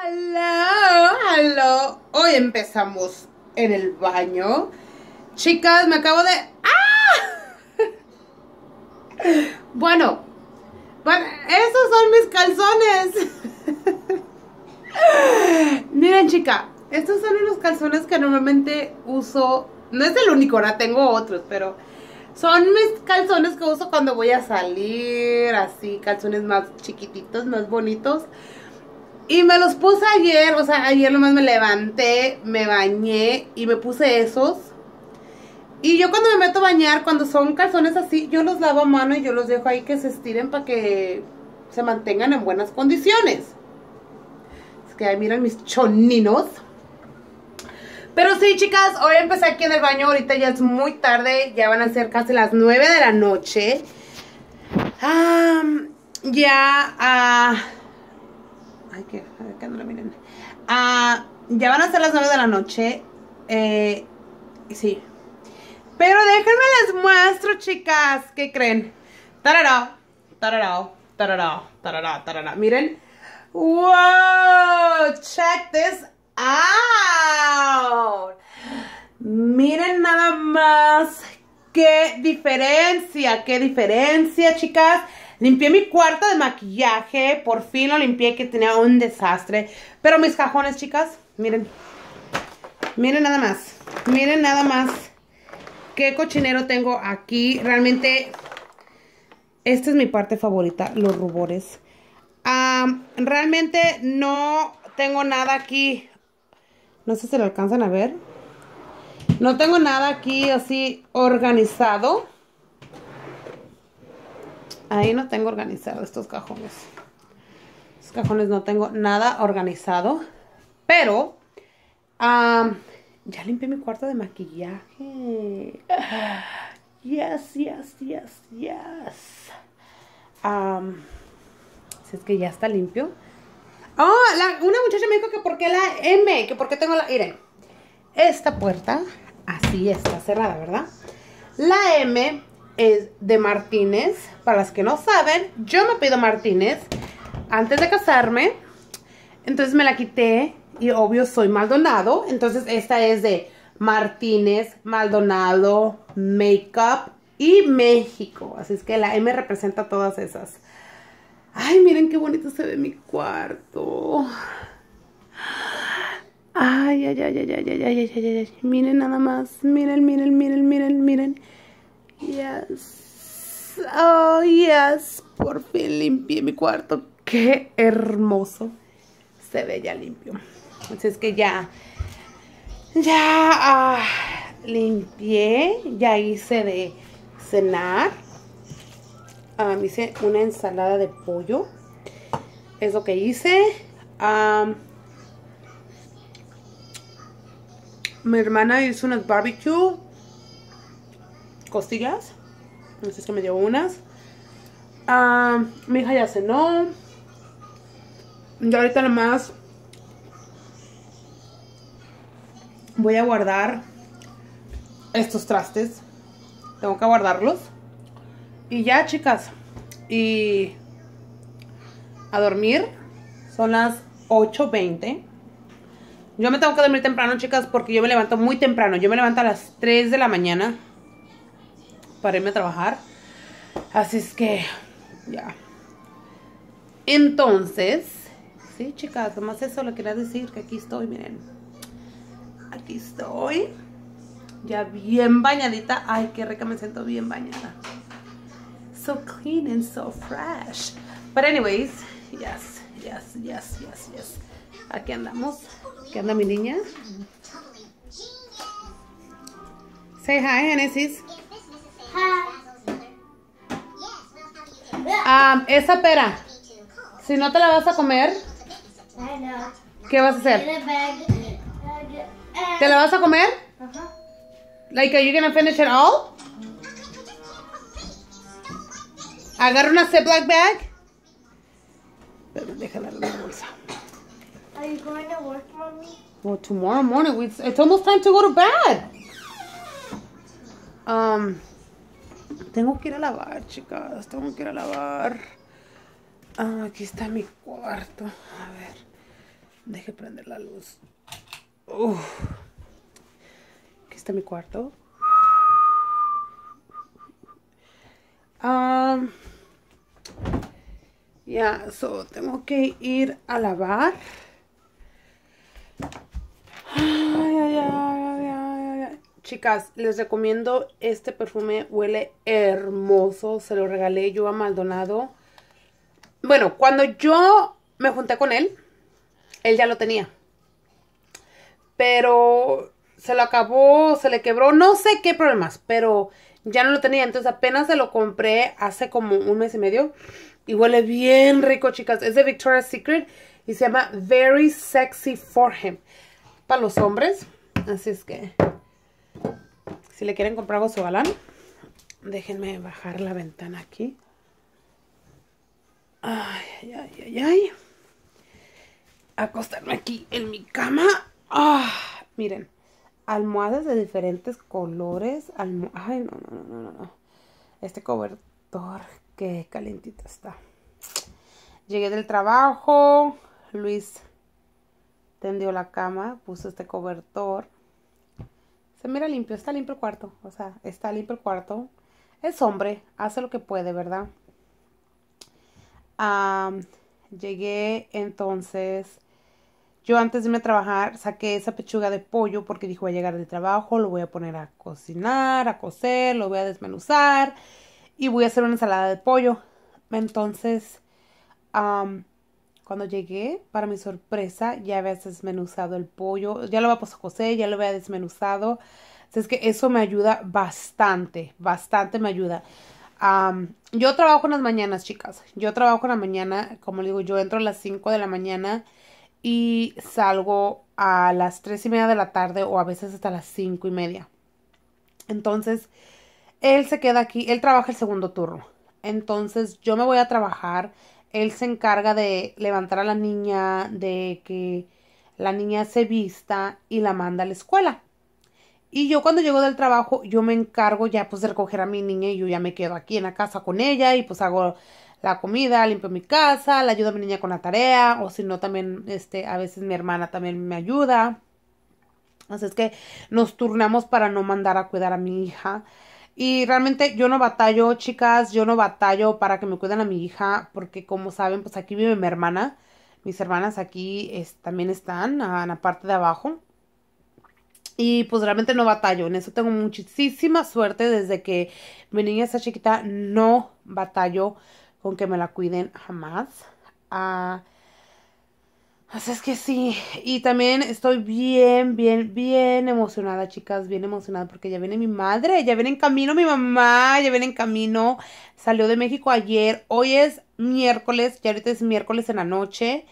Hola, hello. Hoy empezamos en el baño. Chicas, me acabo de. ¡Ah! Bueno, bueno, esos son mis calzones. Miren, chica, estos son unos calzones que normalmente uso. No es el único, ahora tengo otros, pero son mis calzones que uso cuando voy a salir, así, calzones más chiquititos, más bonitos. Y me los puse ayer, o sea, ayer nomás me levanté, me bañé y me puse esos. Y yo cuando me meto a bañar, cuando son calzones así, yo los lavo a mano y yo los dejo ahí que se estiren para que se mantengan en buenas condiciones. Es que ahí miran mis choninos. Pero sí, chicas, hoy empecé aquí en el baño, ahorita ya es muy tarde, ya van a ser casi las 9 de la noche. ya... a. Ah, que, que no la miren. Ah, ya van a ser las 9 de la noche. Eh, sí. Pero déjenme les muestro, chicas. ¿Qué creen? Tarará, tarará, tarará, tarará, tarará. Miren. ¡Wow! Check this out. Miren nada más. ¡Qué diferencia! ¡Qué diferencia, chicas! Limpié mi cuarto de maquillaje, por fin lo limpié que tenía un desastre. Pero mis cajones, chicas, miren. Miren nada más, miren nada más qué cochinero tengo aquí. Realmente, esta es mi parte favorita, los rubores. realmente no tengo nada aquí. No sé si lo alcanzan a ver. No tengo nada aquí así organizado. Ahí no tengo organizado estos cajones. Estos cajones no tengo nada organizado. Pero, ya limpié mi cuarto de maquillaje. Ah, yes, yes, yes, yes. si es que ya está limpio. Oh, una muchacha me dijo que por qué la M, que por qué tengo la... Miren, esta puerta así está cerrada, ¿verdad? La M es de Martínez. Para las que no saben, yo me pido Martínez antes de casarme. Entonces me la quité y obvio soy Maldonado. Entonces esta es de Martínez, Maldonado, Makeup y México. Así es que la M representa todas esas. Ay, miren qué bonito se ve mi cuarto. Ay, ay, ay, ay, ay, ay, ay, ay, ay, ay. Miren nada más. Miren, miren, miren, miren, miren. Yes. Oh, yes. Por fin limpié mi cuarto. Qué hermoso. Se ve ya limpio. Así es que ya. Ya ah, limpié. Ya hice de cenar. Ah, hice una ensalada de pollo. Es lo que hice. mi hermana hizo unas barbecue costillas. Entonces que me dio unas. Ah, mi hija ya cenó. Yo ahorita nomás voy a guardar estos trastes. Tengo que guardarlos. Y ya, chicas. Y a dormir. Son las 8.20. Yo me tengo que dormir temprano, chicas, porque yo me levanto muy temprano. Yo me levanto a las 3 de la mañana para irme a trabajar. Así es que, ya. Entonces, sí, chicas, nomás eso Lo quería decir que aquí estoy, miren. Aquí estoy. Ya bien bañadita. Ay, qué rica me siento bien bañada. So clean and so fresh. But anyways, yes, yes, yes, yes, yes. Aquí andamos. ¿Qué anda mi niña. Say hi, Genesis. Um, esa pera, si no te la vas a comer, ¿qué vas a hacer? ¿Te la vas a comer? Like, are you gonna finish it all? Agarra una Ziploc bag. déjala la bolsa. Are you going to work, mommy? Well, tomorrow morning, it's, it's almost time to go to bed. Um. Tengo que ir a lavar, chicas. Tengo que ir a lavar. Ah, aquí está mi cuarto. A ver. Deje prender la luz. Aquí está mi cuarto. ya, tengo que ir a lavar. Chicas, les recomiendo este perfume, huele hermoso, se lo regalé yo a Maldonado. Bueno, cuando yo me junté con él, él ya lo tenía. Pero se lo acabó, se le quebró, no sé qué problemas, pero ya no lo tenía. Entonces apenas se lo compré hace como un mes y medio. Y huele bien rico, chicas. Es de Victoria's Secret y se llama Very Sexy for Him. Para los hombres. Así es que si le quieren comprar algo su déjenme bajar la ventana aquí. Ay, ay, ay, ay, Acostarme aquí en mi cama. Ah, miren, almohadas de diferentes colores. ay, no, no, no, no, no. Este cobertor, qué calentito está. Llegué del trabajo. Luis tendió la cama, puso este cobertor se mira limpio, está limpio el cuarto. O sea, está limpio el cuarto. Es hombre, hace lo que puede, ¿verdad? llegué entonces. Yo antes de irme a trabajar saqué esa pechuga de pollo porque dijo voy a llegar de trabajo, lo voy a poner a cocinar, a cocer, lo voy a desmenuzar y voy a hacer una ensalada de pollo. Entonces, cuando llegué, para mi sorpresa, ya había desmenuzado el pollo, ya lo había puesto ya lo había desmenuzado. Entonces, es que eso me ayuda bastante, bastante me ayuda. yo trabajo en las mañanas, chicas. Yo trabajo en la mañana, como digo, yo entro a las 5 de la mañana y salgo a las 3 y media de la tarde o a veces hasta las 5 y media. Entonces, él se queda aquí, él trabaja el segundo turno. Entonces, yo me voy a trabajar él se encarga de levantar a la niña, de que la niña se vista y la manda a la escuela. Y yo cuando llego del trabajo, yo me encargo ya pues de recoger a mi niña y yo ya me quedo aquí en la casa con ella y pues hago la comida, limpio mi casa, le ayudo a mi niña con la tarea o si no también este a veces mi hermana también me ayuda. Así es que nos turnamos para no mandar a cuidar a mi hija. Y realmente yo no batallo, chicas, yo no batallo para que me cuiden a mi hija, porque como saben, pues aquí vive mi hermana. Mis hermanas aquí también están en la parte de abajo. Y pues realmente no batallo. En eso tengo muchísima suerte desde que mi niña está chiquita. No batallo con que me la cuiden jamás. Ah. Así es que sí, y también estoy bien, bien, bien emocionada, chicas, bien emocionada porque ya viene mi madre, ya viene en camino mi mamá, ya viene en camino, salió de México ayer, hoy es miércoles, ya ahorita es miércoles en la noche,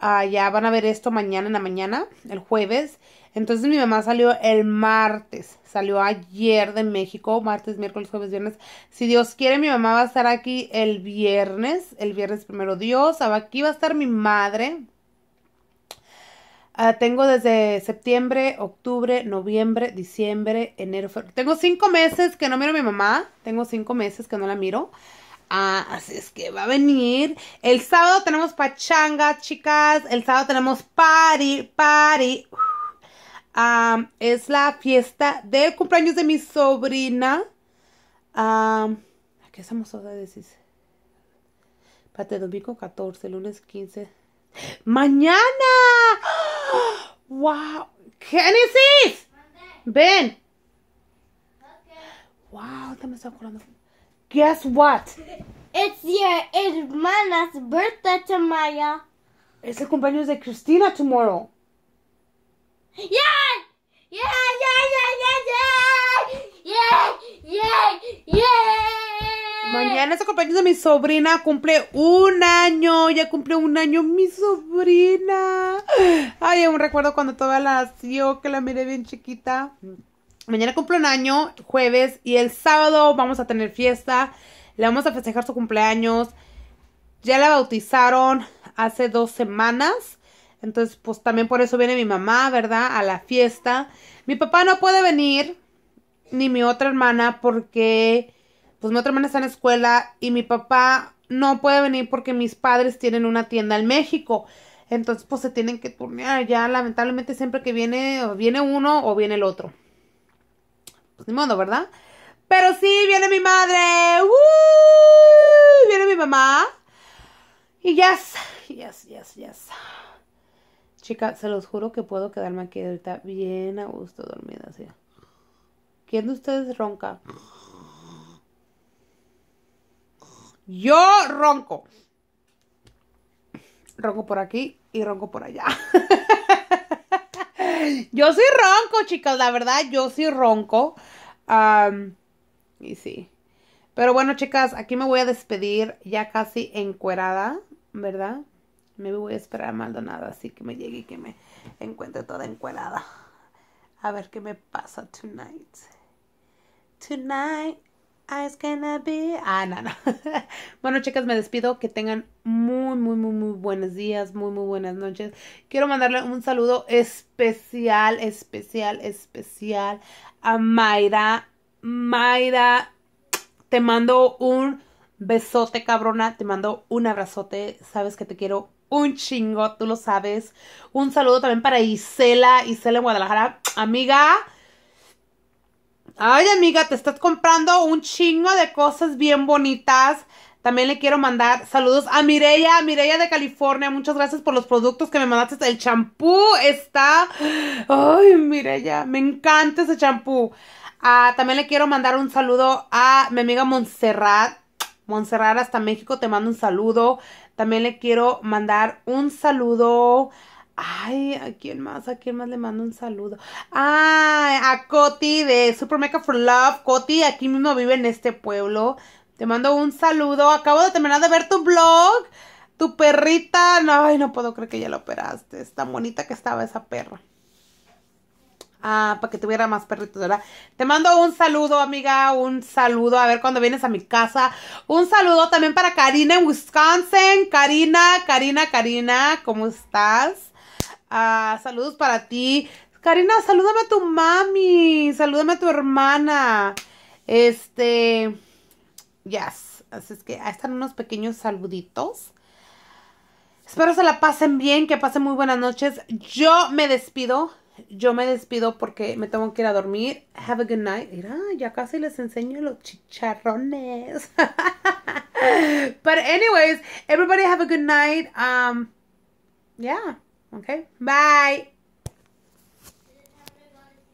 ah, ya van a ver esto mañana en la mañana, el jueves, entonces mi mamá salió el martes, salió ayer de México, martes, miércoles, jueves, viernes, si Dios quiere mi mamá va a estar aquí el viernes, el viernes primero Dios, aquí va a estar mi madre Ah, tengo desde septiembre, octubre, noviembre, diciembre, enero. Tengo cinco meses que no miro a mi mamá. Tengo cinco meses que no la miro. Ah, así es que va a venir. El sábado tenemos pachanga, chicas. El sábado tenemos party, party. Ah, es la fiesta de cumpleaños de mi sobrina. ¿A ¿Qué estamos ahora? Pate, domingo 14, lunes 15. ¡Mañana! wow. Can you Genesis. Ven. Wow, me está curando. Guess what? It's your hermana's birthday, Tamaya. Es the cumpleaños de Cristina tomorrow. Yeah! Yeah, yeah, yeah, yeah, yeah! Yeah, yeah, yeah! Mañana se acompaña de mi sobrina, cumple un año, ya cumple un año mi sobrina. Ay, un recuerdo cuando toda la nació, que la miré bien chiquita. Mañana cumple un año, jueves, y el sábado vamos a tener fiesta. Le vamos a festejar su cumpleaños. Ya la bautizaron hace dos semanas. Entonces, pues también por eso viene mi mamá, ¿verdad? A la fiesta. Mi papá no puede venir, ni mi otra hermana, porque pues mi otra hermana está en escuela y mi papá no puede venir porque mis padres tienen una tienda en México. Entonces, pues se tienen que turnear. Ya, lamentablemente, siempre que viene, viene uno o viene el otro. Pues ni modo, ¿verdad? Pero sí, viene mi madre. Viene mi mamá. Y yes, yes, yes, yes. Chica, se los juro que puedo quedarme aquí ahorita bien a gusto dormida, así. ¿Quién de ustedes ronca? Yo ronco. Ronco por aquí y ronco por allá. yo sí ronco, chicas, la verdad, yo sí ronco. y sí. Pero bueno, chicas, aquí me voy a despedir ya casi encuerada, ¿verdad? Me voy a esperar a Maldonado, así que me llegue y que me encuentre toda encuerada. A ver qué me pasa tonight. Tonight It's gonna be. Ah, no, no. bueno, chicas, me despido. Que tengan muy, muy, muy, muy buenos días, muy, muy buenas noches. Quiero mandarle un saludo especial, especial, especial a Mayra. Mayra, te mando un besote, cabrona. Te mando un abrazote. Sabes que te quiero un chingo, tú lo sabes. Un saludo también para Isela, Isela en Guadalajara. Amiga. Ay, amiga, te estás comprando un chingo de cosas bien bonitas. También le quiero mandar saludos a Mireya, Mireya de California. Muchas gracias por los productos que me mandaste. El champú está. Ay, Mireya, me encanta ese champú. Ah, también le quiero mandar un saludo a mi amiga Montserrat. Montserrat hasta México, te mando un saludo. También le quiero mandar un saludo Ay, ¿a quién más? ¿A quién más le mando un saludo? Ay, a Coti de Super Makeup for Love. Coti aquí mismo vive en este pueblo. Te mando un saludo. Acabo de terminar de ver tu blog. Tu perrita. No, ay, no puedo creer que ya la operaste. Es tan bonita que estaba esa perra. Ah, para que tuviera más perritos, ¿verdad? Te mando un saludo, amiga. Un saludo. A ver cuando vienes a mi casa. Un saludo también para Karina en Wisconsin. Karina, Karina, Karina. ¿Cómo estás? Ah, saludos para ti. Karina, salúdame a tu mami, salúdame a tu hermana. Este, yes. Así es que ahí están unos pequeños saluditos. Espero se la pasen bien, que pasen muy buenas noches. Yo me despido. Yo me despido porque me tengo que ir a dormir. Have a good night. Mira, ya casi les enseño los chicharrones. But anyways, everybody have a good night. Um, yeah. Okay, bye.